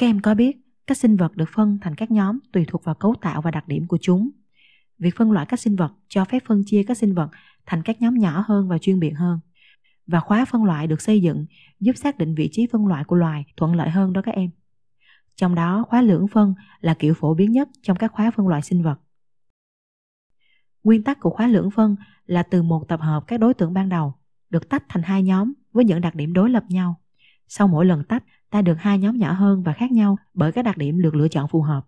Các em có biết các sinh vật được phân thành các nhóm tùy thuộc vào cấu tạo và đặc điểm của chúng. Việc phân loại các sinh vật cho phép phân chia các sinh vật thành các nhóm nhỏ hơn và chuyên biệt hơn. Và khóa phân loại được xây dựng giúp xác định vị trí phân loại của loài thuận lợi hơn đó các em. Trong đó, khóa lưỡng phân là kiểu phổ biến nhất trong các khóa phân loại sinh vật. Nguyên tắc của khóa lưỡng phân là từ một tập hợp các đối tượng ban đầu được tách thành hai nhóm với những đặc điểm đối lập nhau. Sau mỗi lần tách ta được hai nhóm nhỏ hơn và khác nhau bởi các đặc điểm được lựa chọn phù hợp.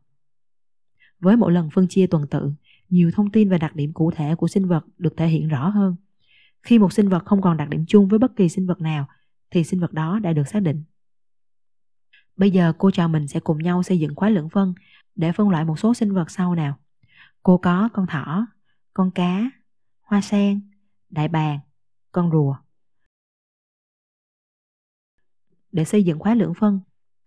Với mỗi lần phân chia tuần tự, nhiều thông tin về đặc điểm cụ thể của sinh vật được thể hiện rõ hơn. Khi một sinh vật không còn đặc điểm chung với bất kỳ sinh vật nào, thì sinh vật đó đã được xác định. Bây giờ cô trò mình sẽ cùng nhau xây dựng khóa lượng phân để phân loại một số sinh vật sau nào. Cô có con thỏ, con cá, hoa sen, đại bàng, con rùa để xây dựng khóa lượng phân.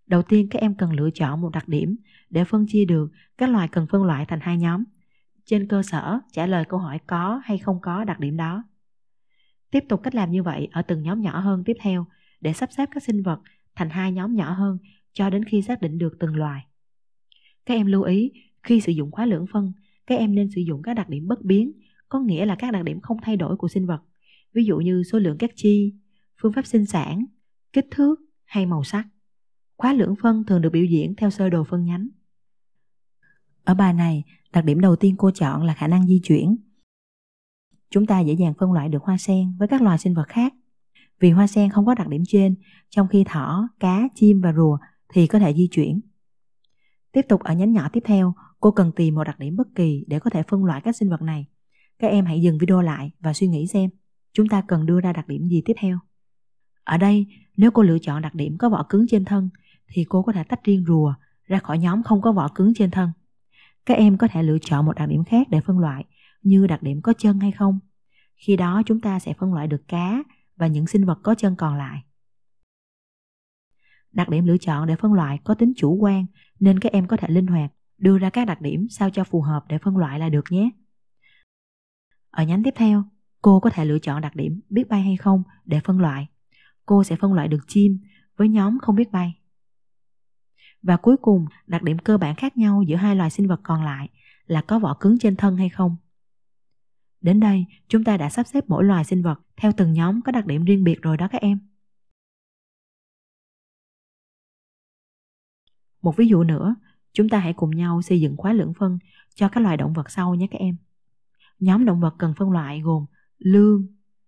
Đầu tiên các em cần lựa chọn một đặc điểm để phân chia được các loài cần phân loại thành hai nhóm, trên cơ sở trả lời câu hỏi có hay không có đặc điểm đó. Tiếp tục cách làm như vậy ở từng nhóm nhỏ hơn tiếp theo để sắp xếp các sinh vật thành hai nhóm nhỏ hơn cho đến khi xác định được từng loài. Các em lưu ý, khi sử dụng khóa lượng phân, các em nên sử dụng các đặc điểm bất biến, có nghĩa là các đặc điểm không thay đổi của sinh vật, ví dụ như số lượng các chi, phương pháp sinh sản, kích thước, hay màu sắc. Khóa lưỡng phân thường được biểu diễn theo sơ đồ phân nhánh. Ở bài này, đặc điểm đầu tiên cô chọn là khả năng di chuyển. Chúng ta dễ dàng phân loại được hoa sen với các loài sinh vật khác. Vì hoa sen không có đặc điểm trên, trong khi thỏ, cá, chim và rùa thì có thể di chuyển. Tiếp tục ở nhánh nhỏ tiếp theo, cô cần tìm một đặc điểm bất kỳ để có thể phân loại các sinh vật này. Các em hãy dừng video lại và suy nghĩ xem chúng ta cần đưa ra đặc điểm gì tiếp theo. Ở đây, nếu cô lựa chọn đặc điểm có vỏ cứng trên thân, thì cô có thể tách riêng rùa ra khỏi nhóm không có vỏ cứng trên thân. Các em có thể lựa chọn một đặc điểm khác để phân loại, như đặc điểm có chân hay không. Khi đó chúng ta sẽ phân loại được cá và những sinh vật có chân còn lại. Đặc điểm lựa chọn để phân loại có tính chủ quan nên các em có thể linh hoạt đưa ra các đặc điểm sao cho phù hợp để phân loại là được nhé. Ở nhánh tiếp theo, cô có thể lựa chọn đặc điểm biết bay hay không để phân loại cô sẽ phân loại được chim với nhóm không biết bay. Và cuối cùng, đặc điểm cơ bản khác nhau giữa hai loài sinh vật còn lại là có vỏ cứng trên thân hay không. Đến đây, chúng ta đã sắp xếp mỗi loài sinh vật theo từng nhóm có đặc điểm riêng biệt rồi đó các em. Một ví dụ nữa, chúng ta hãy cùng nhau xây dựng khóa lưỡng phân cho các loài động vật sau nhé các em. Nhóm động vật cần phân loại gồm lương,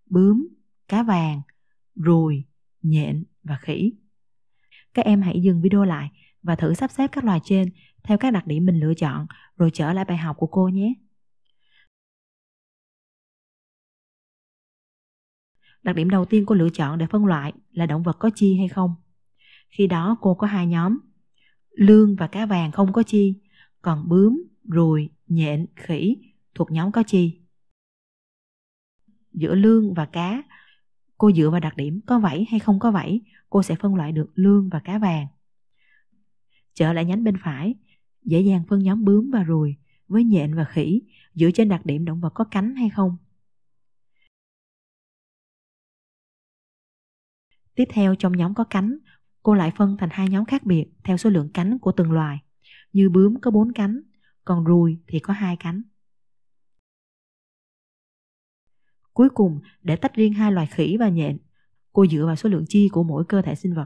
bướm, cá vàng, ruồi, nhện và khỉ. Các em hãy dừng video lại và thử sắp xếp các loài trên theo các đặc điểm mình lựa chọn rồi trở lại bài học của cô nhé. Đặc điểm đầu tiên cô lựa chọn để phân loại là động vật có chi hay không. Khi đó cô có hai nhóm, lương và cá vàng không có chi, còn bướm, ruồi, nhện, khỉ thuộc nhóm có chi. Giữa lương và cá Cô dựa vào đặc điểm có vảy hay không có vảy, cô sẽ phân loại được lương và cá vàng. Trở lại nhánh bên phải, dễ dàng phân nhóm bướm và ruồi với nhện và khỉ dựa trên đặc điểm động vật có cánh hay không. Tiếp theo trong nhóm có cánh, cô lại phân thành hai nhóm khác biệt theo số lượng cánh của từng loài. Như bướm có 4 cánh, còn ruồi thì có hai cánh. Cuối cùng, để tách riêng hai loài khỉ và nhện, cô dựa vào số lượng chi của mỗi cơ thể sinh vật.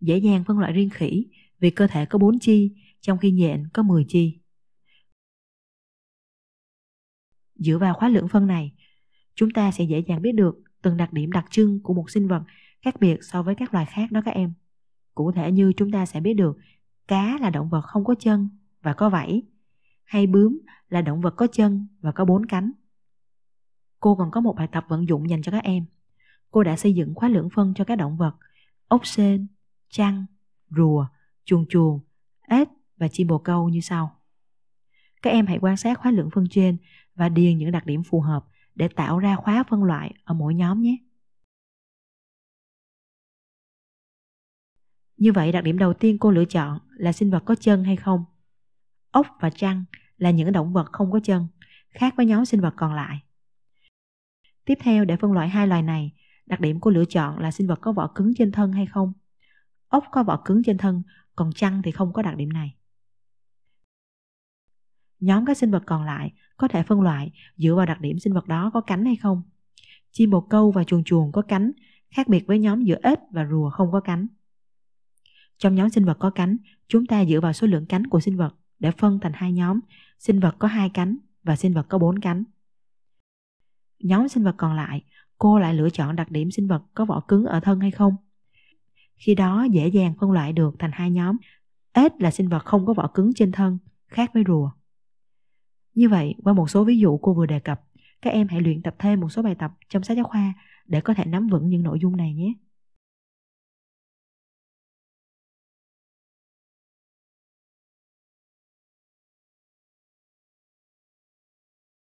Dễ dàng phân loại riêng khỉ vì cơ thể có 4 chi, trong khi nhện có 10 chi. Dựa vào khóa lượng phân này, chúng ta sẽ dễ dàng biết được từng đặc điểm đặc trưng của một sinh vật khác biệt so với các loài khác đó các em. Cụ thể như chúng ta sẽ biết được cá là động vật không có chân và có vảy, hay bướm là động vật có chân và có bốn cánh. Cô còn có một bài tập vận dụng dành cho các em. Cô đã xây dựng khóa lưỡng phân cho các động vật, ốc sên, trăng, rùa, chuồn chuồn, ếch và chim bồ câu như sau. Các em hãy quan sát khóa lưỡng phân trên và điền những đặc điểm phù hợp để tạo ra khóa phân loại ở mỗi nhóm nhé. Như vậy đặc điểm đầu tiên cô lựa chọn là sinh vật có chân hay không. Ốc và trăng là những động vật không có chân, khác với nhóm sinh vật còn lại. Tiếp theo để phân loại hai loài này, đặc điểm của lựa chọn là sinh vật có vỏ cứng trên thân hay không. Ốc có vỏ cứng trên thân, còn chăn thì không có đặc điểm này. Nhóm các sinh vật còn lại có thể phân loại dựa vào đặc điểm sinh vật đó có cánh hay không. Chim bồ câu và chuồn chuồn có cánh, khác biệt với nhóm giữa ếch và rùa không có cánh. Trong nhóm sinh vật có cánh, chúng ta dựa vào số lượng cánh của sinh vật để phân thành hai nhóm, sinh vật có hai cánh và sinh vật có bốn cánh. Nhóm sinh vật còn lại, cô lại lựa chọn đặc điểm sinh vật có vỏ cứng ở thân hay không. Khi đó dễ dàng phân loại được thành hai nhóm. Ếch là sinh vật không có vỏ cứng trên thân, khác với rùa. Như vậy, qua một số ví dụ cô vừa đề cập, các em hãy luyện tập thêm một số bài tập trong sách giáo khoa để có thể nắm vững những nội dung này nhé.